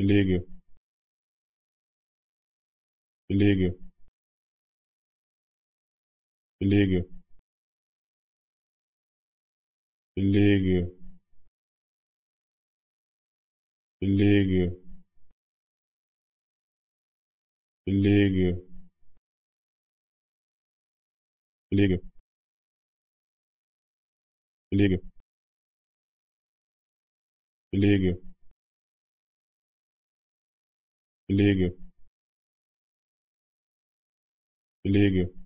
belege belege belege belege belege belege belege belege belege belege Belege.